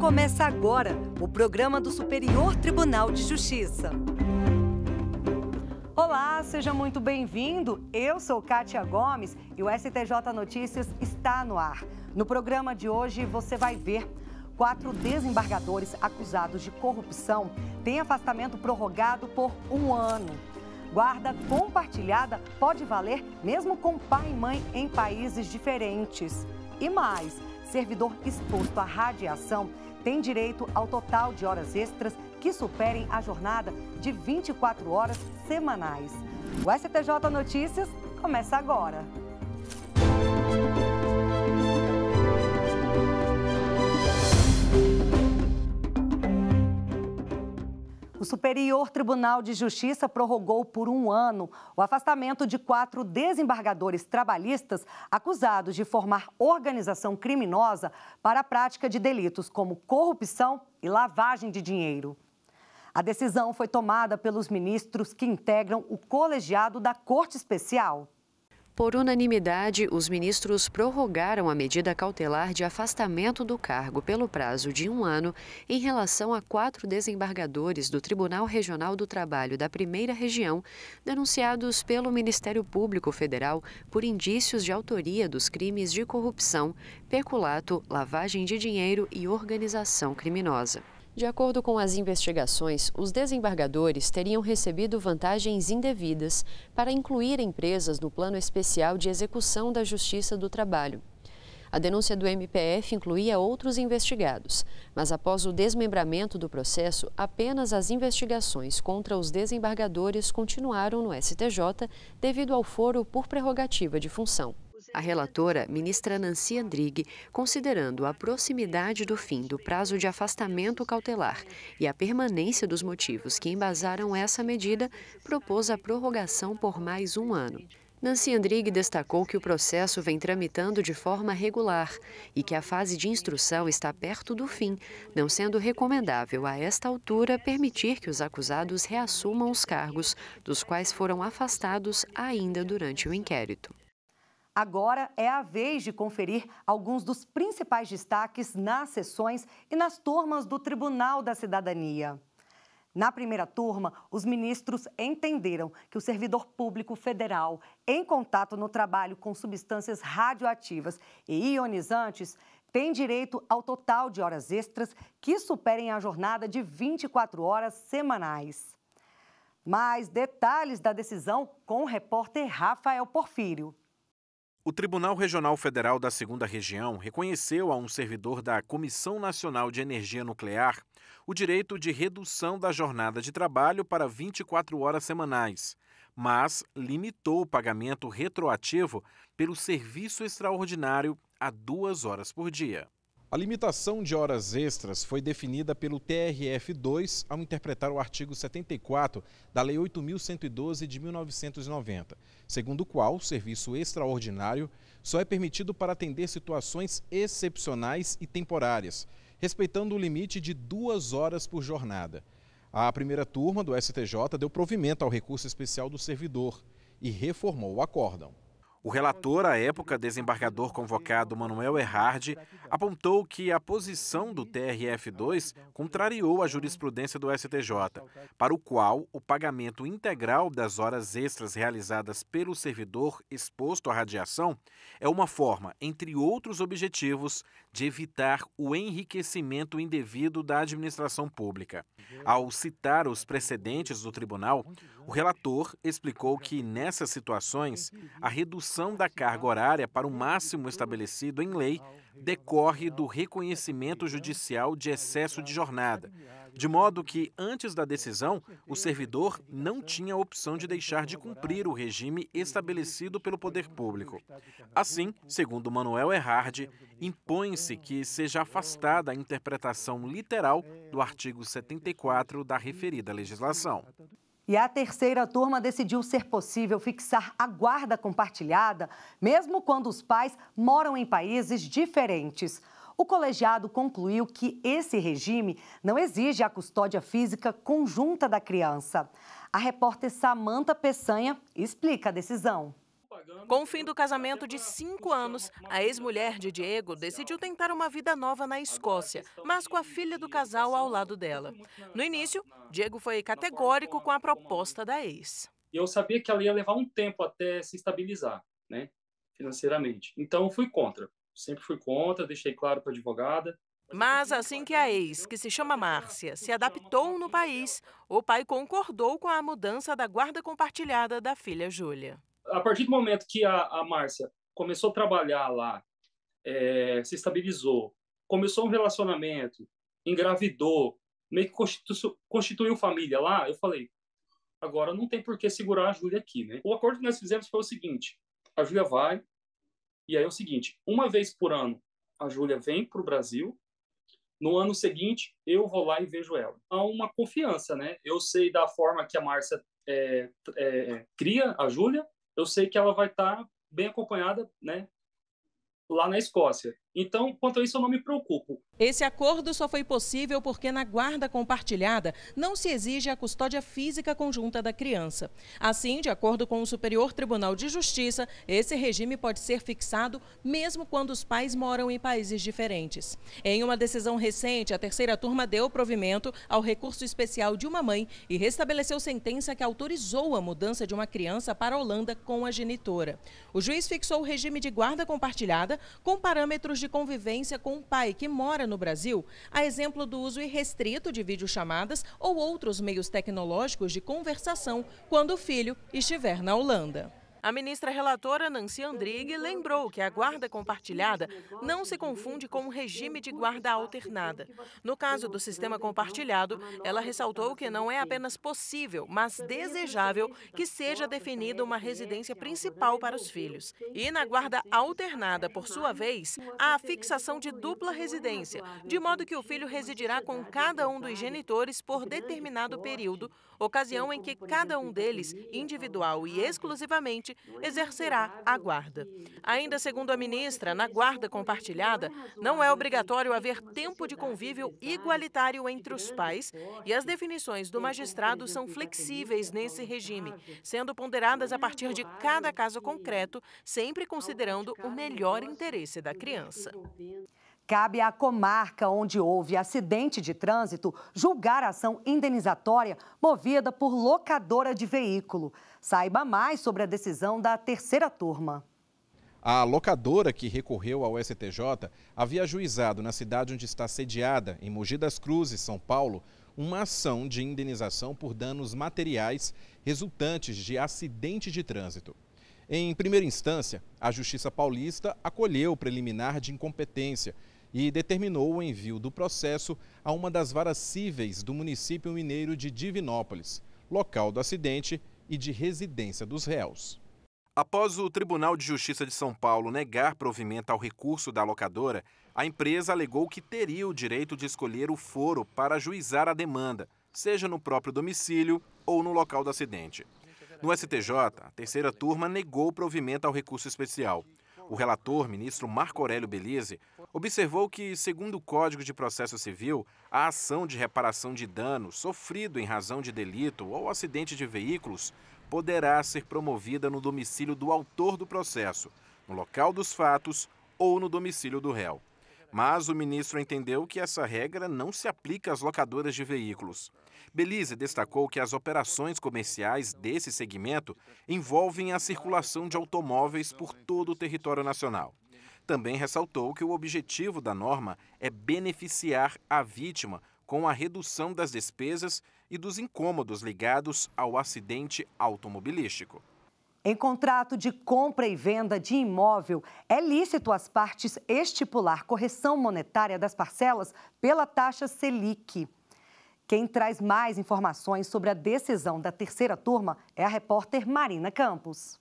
Começa agora o programa do Superior Tribunal de Justiça. Olá, seja muito bem-vindo. Eu sou Kátia Gomes e o STJ Notícias está no ar. No programa de hoje você vai ver quatro desembargadores acusados de corrupção têm afastamento prorrogado por um ano. Guarda compartilhada pode valer mesmo com pai e mãe em países diferentes. E mais, servidor exposto à radiação tem direito ao total de horas extras que superem a jornada de 24 horas semanais. O STJ Notícias começa agora. O Superior Tribunal de Justiça prorrogou por um ano o afastamento de quatro desembargadores trabalhistas acusados de formar organização criminosa para a prática de delitos como corrupção e lavagem de dinheiro. A decisão foi tomada pelos ministros que integram o colegiado da Corte Especial. Por unanimidade, os ministros prorrogaram a medida cautelar de afastamento do cargo pelo prazo de um ano em relação a quatro desembargadores do Tribunal Regional do Trabalho da Primeira Região, denunciados pelo Ministério Público Federal por indícios de autoria dos crimes de corrupção, peculato, lavagem de dinheiro e organização criminosa. De acordo com as investigações, os desembargadores teriam recebido vantagens indevidas para incluir empresas no Plano Especial de Execução da Justiça do Trabalho. A denúncia do MPF incluía outros investigados, mas após o desmembramento do processo, apenas as investigações contra os desembargadores continuaram no STJ devido ao foro por prerrogativa de função. A relatora, ministra Nancy Andrighi, considerando a proximidade do fim do prazo de afastamento cautelar e a permanência dos motivos que embasaram essa medida, propôs a prorrogação por mais um ano. Nancy Andrighi destacou que o processo vem tramitando de forma regular e que a fase de instrução está perto do fim, não sendo recomendável a esta altura permitir que os acusados reassumam os cargos dos quais foram afastados ainda durante o inquérito. Agora é a vez de conferir alguns dos principais destaques nas sessões e nas turmas do Tribunal da Cidadania. Na primeira turma, os ministros entenderam que o servidor público federal, em contato no trabalho com substâncias radioativas e ionizantes, tem direito ao total de horas extras que superem a jornada de 24 horas semanais. Mais detalhes da decisão com o repórter Rafael Porfírio. O Tribunal Regional Federal da Segunda Região reconheceu a um servidor da Comissão Nacional de Energia Nuclear o direito de redução da jornada de trabalho para 24 horas semanais, mas limitou o pagamento retroativo pelo serviço extraordinário a duas horas por dia. A limitação de horas extras foi definida pelo TRF2 ao interpretar o artigo 74 da Lei 8.112 de 1990, segundo o qual o serviço extraordinário só é permitido para atender situações excepcionais e temporárias, respeitando o limite de duas horas por jornada. A primeira turma do STJ deu provimento ao recurso especial do servidor e reformou o acórdão. O relator, à época, desembargador convocado Manuel Erhard, apontou que a posição do TRF2 contrariou a jurisprudência do STJ, para o qual o pagamento integral das horas extras realizadas pelo servidor exposto à radiação é uma forma, entre outros objetivos, de evitar o enriquecimento indevido da administração pública. Uhum. Ao citar os precedentes do tribunal, o relator explicou que, nessas situações, a redução da carga horária para o máximo estabelecido em lei decorre do reconhecimento judicial de excesso de jornada, de modo que, antes da decisão, o servidor não tinha a opção de deixar de cumprir o regime estabelecido pelo poder público. Assim, segundo Manuel Erhard, impõe-se que seja afastada a interpretação literal do artigo 74 da referida legislação. E a terceira turma decidiu ser possível fixar a guarda compartilhada, mesmo quando os pais moram em países diferentes. O colegiado concluiu que esse regime não exige a custódia física conjunta da criança. A repórter Samanta Peçanha explica a decisão. Com o fim do casamento de cinco anos, a ex-mulher de Diego decidiu tentar uma vida nova na Escócia, mas com a filha do casal ao lado dela. No início, Diego foi categórico com a proposta da ex. Eu sabia que ela ia levar um tempo até se estabilizar, né, financeiramente. Então fui contra. Sempre fui contra, deixei claro para a advogada. Mas assim que a ex, que se chama Márcia, se adaptou no país, o pai concordou com a mudança da guarda compartilhada da filha Júlia a partir do momento que a, a Márcia começou a trabalhar lá, é, se estabilizou, começou um relacionamento, engravidou, meio que constitu, constituiu família lá, eu falei, agora não tem por que segurar a Júlia aqui, né? O acordo que nós fizemos foi o seguinte, a Júlia vai, e aí é o seguinte, uma vez por ano a Júlia vem para o Brasil, no ano seguinte eu vou lá e vejo ela. Há uma confiança, né? Eu sei da forma que a Márcia é, é, cria a Júlia, eu sei que ela vai estar tá bem acompanhada, né? Lá na Escócia. Então, quanto a isso, eu não me preocupo. Esse acordo só foi possível porque na guarda compartilhada não se exige a custódia física conjunta da criança. Assim, de acordo com o Superior Tribunal de Justiça, esse regime pode ser fixado mesmo quando os pais moram em países diferentes. Em uma decisão recente, a terceira turma deu provimento ao recurso especial de uma mãe e restabeleceu sentença que autorizou a mudança de uma criança para a Holanda com a genitora. O juiz fixou o regime de guarda compartilhada com parâmetros de de convivência com o pai que mora no Brasil, a exemplo do uso irrestrito de videochamadas ou outros meios tecnológicos de conversação quando o filho estiver na Holanda. A ministra relatora Nancy Andrighi lembrou que a guarda compartilhada não se confunde com o regime de guarda alternada. No caso do sistema compartilhado, ela ressaltou que não é apenas possível, mas desejável que seja definida uma residência principal para os filhos. E na guarda alternada, por sua vez, há a fixação de dupla residência, de modo que o filho residirá com cada um dos genitores por determinado período, ocasião em que cada um deles, individual e exclusivamente, exercerá a guarda. Ainda segundo a ministra, na guarda compartilhada, não é obrigatório haver tempo de convívio igualitário entre os pais e as definições do magistrado são flexíveis nesse regime, sendo ponderadas a partir de cada caso concreto, sempre considerando o melhor interesse da criança. Cabe à comarca onde houve acidente de trânsito julgar a ação indenizatória movida por locadora de veículo. Saiba mais sobre a decisão da terceira turma. A locadora que recorreu ao STJ havia ajuizado na cidade onde está sediada, em Mogi das Cruzes, São Paulo, uma ação de indenização por danos materiais resultantes de acidente de trânsito. Em primeira instância, a Justiça Paulista acolheu o preliminar de incompetência e determinou o envio do processo a uma das varas cíveis do município mineiro de Divinópolis, local do acidente e de residência dos réus. Após o Tribunal de Justiça de São Paulo negar provimento ao recurso da locadora, a empresa alegou que teria o direito de escolher o foro para juizar a demanda, seja no próprio domicílio ou no local do acidente. No STJ, a terceira turma negou provimento ao recurso especial. O relator, ministro Marco Aurélio Belize, observou que, segundo o Código de Processo Civil, a ação de reparação de dano sofrido em razão de delito ou acidente de veículos poderá ser promovida no domicílio do autor do processo, no local dos fatos ou no domicílio do réu. Mas o ministro entendeu que essa regra não se aplica às locadoras de veículos. Belize destacou que as operações comerciais desse segmento envolvem a circulação de automóveis por todo o território nacional. Também ressaltou que o objetivo da norma é beneficiar a vítima com a redução das despesas e dos incômodos ligados ao acidente automobilístico. Em contrato de compra e venda de imóvel, é lícito às partes estipular correção monetária das parcelas pela taxa Selic. Quem traz mais informações sobre a decisão da terceira turma é a repórter Marina Campos.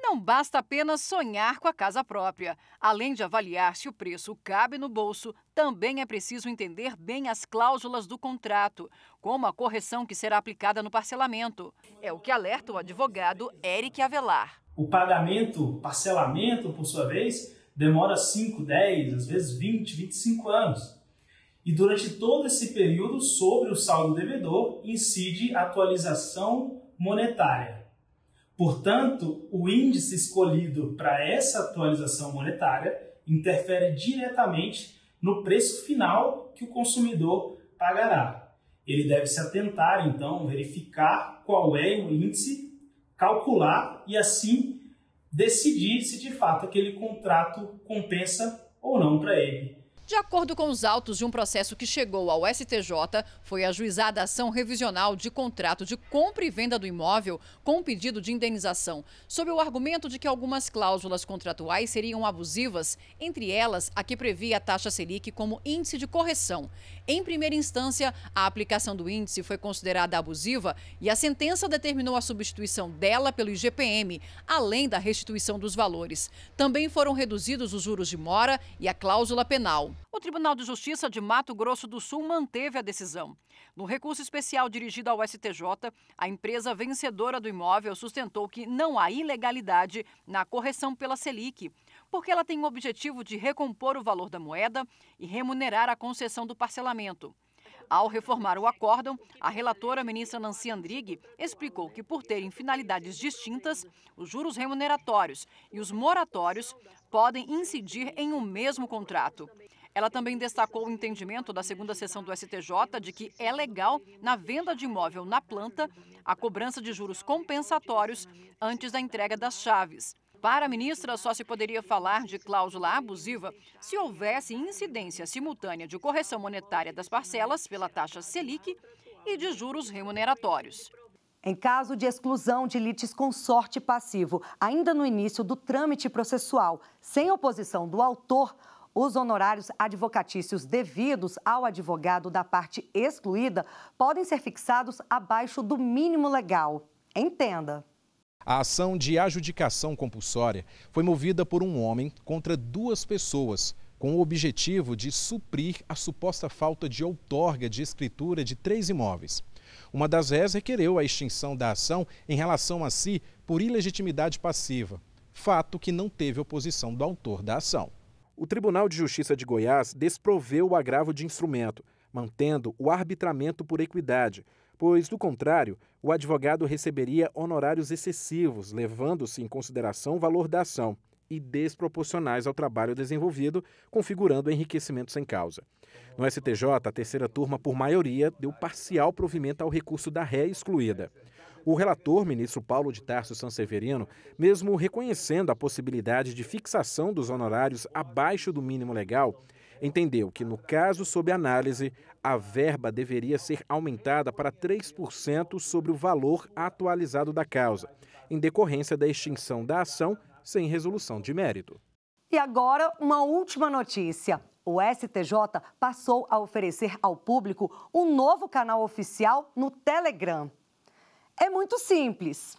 Não basta apenas sonhar com a casa própria. Além de avaliar se o preço cabe no bolso, também é preciso entender bem as cláusulas do contrato, como a correção que será aplicada no parcelamento. É o que alerta o advogado Eric Avelar. O pagamento, parcelamento, por sua vez, demora 5, 10, às vezes 20, 25 anos. E durante todo esse período, sobre o saldo devedor, incide a atualização monetária. Portanto, o índice escolhido para essa atualização monetária interfere diretamente no preço final que o consumidor pagará. Ele deve se atentar, então, verificar qual é o índice, calcular e assim decidir se de fato aquele contrato compensa ou não para ele. De acordo com os autos de um processo que chegou ao STJ, foi ajuizada a ação revisional de contrato de compra e venda do imóvel com pedido de indenização, sob o argumento de que algumas cláusulas contratuais seriam abusivas, entre elas a que previa a taxa Selic como índice de correção. Em primeira instância, a aplicação do índice foi considerada abusiva e a sentença determinou a substituição dela pelo IGPM, além da restituição dos valores. Também foram reduzidos os juros de mora e a cláusula penal. O Tribunal de Justiça de Mato Grosso do Sul manteve a decisão. No recurso especial dirigido ao STJ, a empresa vencedora do imóvel sustentou que não há ilegalidade na correção pela Selic, porque ela tem o objetivo de recompor o valor da moeda e remunerar a concessão do parcelamento. Ao reformar o acórdão, a relatora ministra Nancy Andrighi explicou que, por terem finalidades distintas, os juros remuneratórios e os moratórios podem incidir em um mesmo contrato. Ela também destacou o entendimento da segunda sessão do STJ de que é legal, na venda de imóvel na planta, a cobrança de juros compensatórios antes da entrega das chaves. Para a ministra, só se poderia falar de cláusula abusiva se houvesse incidência simultânea de correção monetária das parcelas pela taxa Selic e de juros remuneratórios. Em caso de exclusão de litisconsorte passivo, ainda no início do trâmite processual, sem oposição do autor, os honorários advocatícios devidos ao advogado da parte excluída podem ser fixados abaixo do mínimo legal. Entenda. A ação de adjudicação compulsória foi movida por um homem contra duas pessoas, com o objetivo de suprir a suposta falta de outorga de escritura de três imóveis. Uma das réis requereu a extinção da ação em relação a si por ilegitimidade passiva, fato que não teve oposição do autor da ação. O Tribunal de Justiça de Goiás desproveu o agravo de instrumento, mantendo o arbitramento por equidade, pois, do contrário, o advogado receberia honorários excessivos, levando-se em consideração o valor da ação e desproporcionais ao trabalho desenvolvido, configurando enriquecimento sem causa. No STJ, a terceira turma, por maioria, deu parcial provimento ao recurso da ré excluída. O relator, ministro Paulo de Tarso Sanseverino, mesmo reconhecendo a possibilidade de fixação dos honorários abaixo do mínimo legal, entendeu que, no caso sob análise, a verba deveria ser aumentada para 3% sobre o valor atualizado da causa, em decorrência da extinção da ação sem resolução de mérito. E agora, uma última notícia. O STJ passou a oferecer ao público um novo canal oficial no Telegram. É muito simples.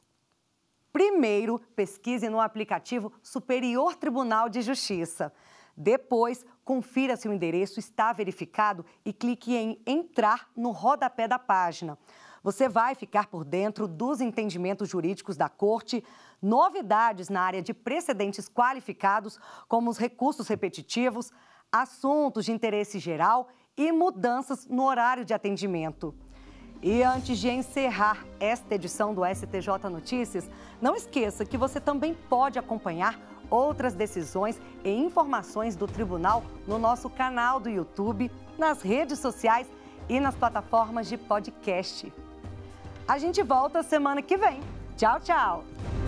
Primeiro, pesquise no aplicativo Superior Tribunal de Justiça. Depois, confira se o endereço está verificado e clique em Entrar no rodapé da página. Você vai ficar por dentro dos entendimentos jurídicos da Corte, novidades na área de precedentes qualificados, como os recursos repetitivos, assuntos de interesse geral e mudanças no horário de atendimento. E antes de encerrar esta edição do STJ Notícias, não esqueça que você também pode acompanhar outras decisões e informações do tribunal no nosso canal do YouTube, nas redes sociais e nas plataformas de podcast. A gente volta semana que vem. Tchau, tchau!